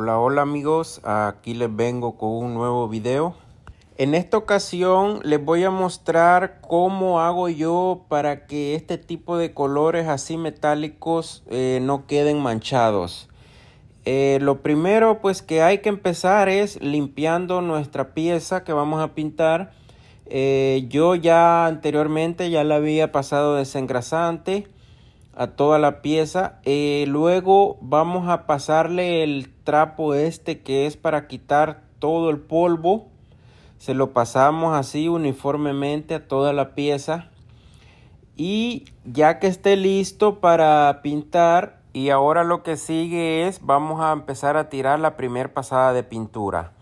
Hola, hola amigos, aquí les vengo con un nuevo video. En esta ocasión les voy a mostrar cómo hago yo para que este tipo de colores así metálicos eh, no queden manchados. Eh, lo primero pues que hay que empezar es limpiando nuestra pieza que vamos a pintar. Eh, yo ya anteriormente ya la había pasado desengrasante a toda la pieza eh, luego vamos a pasarle el trapo este que es para quitar todo el polvo se lo pasamos así uniformemente a toda la pieza y ya que esté listo para pintar y ahora lo que sigue es vamos a empezar a tirar la primer pasada de pintura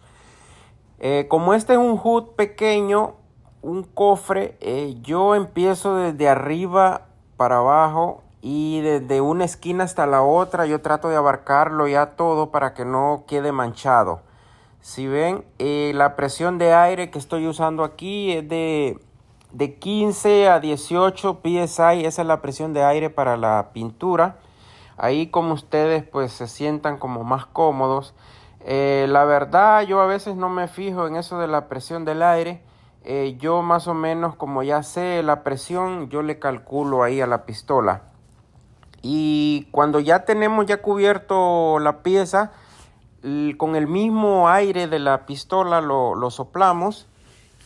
eh, como este es un hood pequeño un cofre eh, yo empiezo desde arriba para abajo y desde una esquina hasta la otra yo trato de abarcarlo ya todo para que no quede manchado. Si ven, eh, la presión de aire que estoy usando aquí es de, 15 a 18 psi, esa es la presión de aire para la pintura. Ahí como ustedes pues se sientan como más cómodos. Eh, la verdad yo a veces no me fijo en eso de la presión del aire. Eh, yo más o menos como ya sé la presión, yo le calculo ahí a la pistola. Y cuando ya tenemos ya cubierto la pieza, con el mismo aire de la pistola lo, soplamos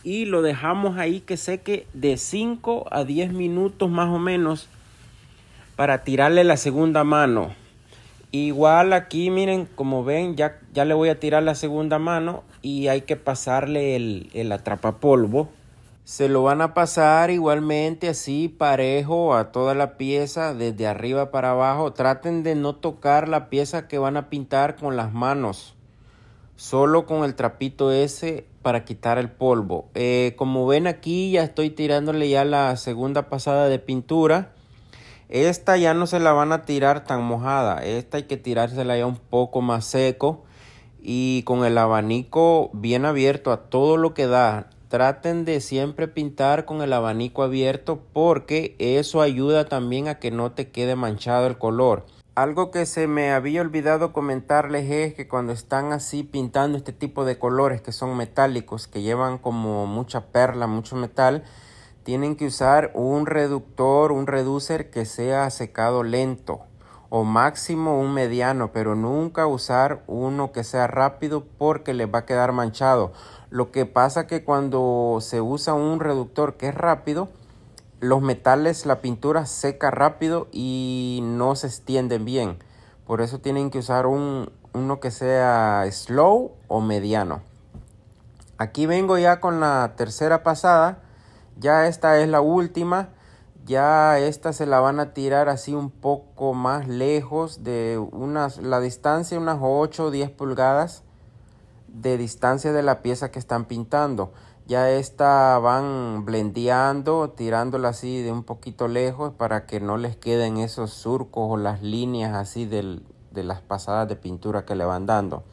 y lo dejamos ahí que seque de 5 a 10 minutos más o menos para tirarle la segunda mano. Igual aquí, miren, como ven, ya, ya le voy a tirar la segunda mano y hay que pasarle el, el atrapapolvo se lo van a pasar igualmente así parejo a toda la pieza desde arriba para abajo. Traten de no tocar la pieza que van a pintar con las manos. Solo con el trapito ese para quitar el polvo. Eh, como ven aquí ya estoy tirándole ya la segunda pasada de pintura. Esta ya no se la van a tirar tan mojada. Esta hay que tirársela ya un poco más seco. Y con el abanico bien abierto a todo lo que da Traten de siempre pintar con el abanico abierto porque eso ayuda también a que no te quede manchado el color. Algo que se me había olvidado comentarles es que cuando están así pintando este tipo de colores que son metálicos, que llevan como mucha perla, mucho metal, tienen que usar un reductor, un reducer que sea secado lento o máximo un mediano, pero nunca usar uno que sea rápido porque le va a quedar manchado. Lo que pasa que cuando se usa un reductor que es rápido, los metales, la pintura seca rápido y no se extienden bien. Por eso tienen que usar un, uno que sea slow o mediano. Aquí vengo ya con la tercera pasada. Ya esta es la última ya esta se la van a tirar así un poco más lejos de unas, la distancia unas 8 o 10 pulgadas de distancia de la pieza que están pintando. Ya esta van blendeando, tirándola así de un poquito lejos para que no les queden esos surcos o las líneas así de las pasadas de pintura que le van dando.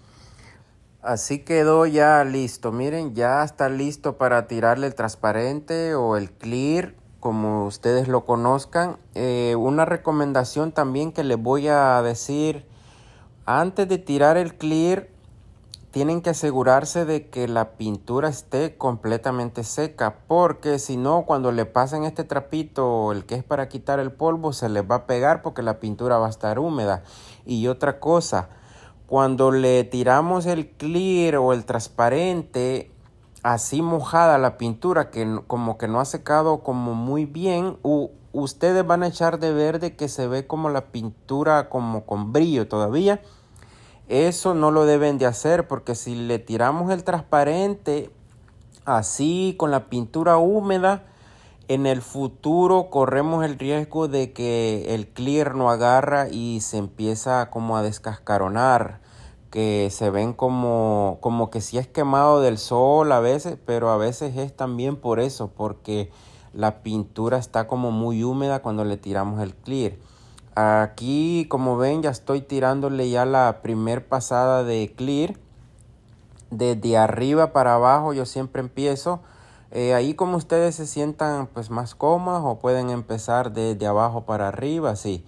Así quedó ya listo. Miren, ya está listo para tirarle el transparente o el clear como ustedes lo conozcan. Eh, una recomendación también que les voy a decir, antes de tirar el clear, tienen que asegurarse de que la pintura esté completamente seca, porque si no, cuando le pasen este trapito, el que es para quitar el polvo, se les va a pegar porque la pintura va a estar húmeda. Y otra cosa, cuando le tiramos el clear o el transparente, así mojada la pintura que como que no ha secado como muy bien ustedes van a echar de verde que se ve como la pintura como con brillo todavía eso no lo deben de hacer porque si le tiramos el transparente así con la pintura húmeda en el futuro corremos el riesgo de que el clear no agarra y se empieza como a descascaronar que se ven como, como que si es quemado del sol a veces, pero a veces es también por eso, porque la pintura está como muy húmeda cuando le tiramos el clear. Aquí, como ven, ya estoy tirándole ya la primer pasada de clear. Desde arriba para abajo yo siempre empiezo. Eh, ahí como ustedes se sientan pues más cómodos o pueden empezar desde abajo para arriba, sí.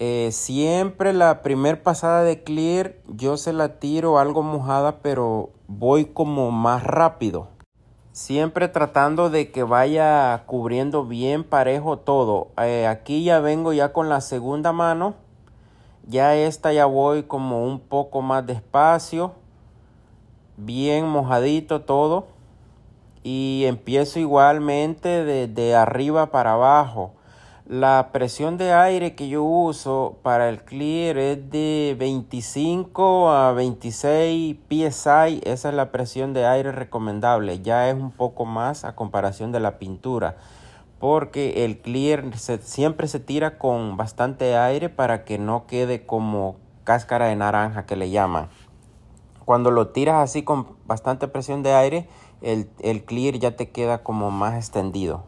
Eh, siempre la primer pasada de clear yo se la tiro algo mojada pero voy como más rápido. Siempre tratando de que vaya cubriendo bien parejo todo. Eh, aquí ya vengo ya con la segunda mano. Ya esta ya voy como un poco más despacio. Bien mojadito todo. Y empiezo igualmente desde de arriba para abajo la presión de aire que yo uso para el clear es de 25 a 26 psi. Esa es la presión de aire recomendable. Ya es un poco más a comparación de la pintura. Porque el clear siempre se tira con bastante aire para que no quede como cáscara de naranja que le llaman. Cuando lo tiras así con bastante presión de aire, el clear ya te queda como más extendido.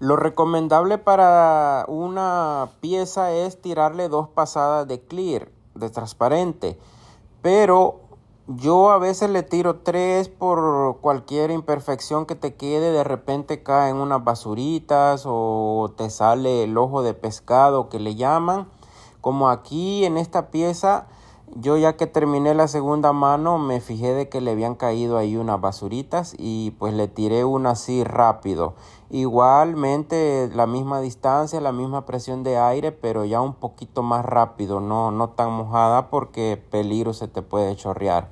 Lo recomendable para una pieza es tirarle dos pasadas de clear, de transparente, pero yo a veces le tiro tres por cualquier imperfección que te quede, de repente caen unas basuritas o te sale el ojo de pescado que le llaman. Como aquí en esta pieza yo ya que terminé la segunda mano me fijé de que le habían caído ahí unas basuritas y pues le tiré una así rápido. Igualmente la misma distancia, la misma presión de aire, pero ya un poquito más rápido, no, no tan mojada porque peligro se te puede chorrear.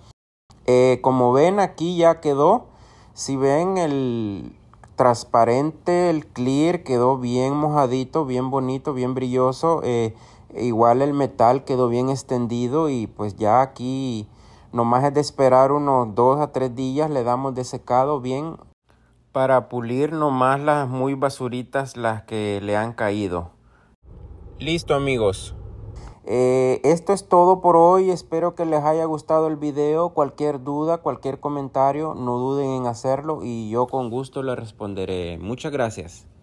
Eh, como ven aquí ya quedó, si ven el transparente, el clear quedó bien mojadito, bien bonito, bien brilloso. Eh, Igual el metal quedó bien extendido y pues ya aquí nomás es de esperar unos dos a tres días, le damos de secado bien para pulir nomás las muy basuritas las que le han caído. Listo amigos. Eh, esto es todo por hoy, espero que les haya gustado el video, cualquier duda, cualquier comentario, no duden en hacerlo y yo con gusto le responderé. Muchas gracias.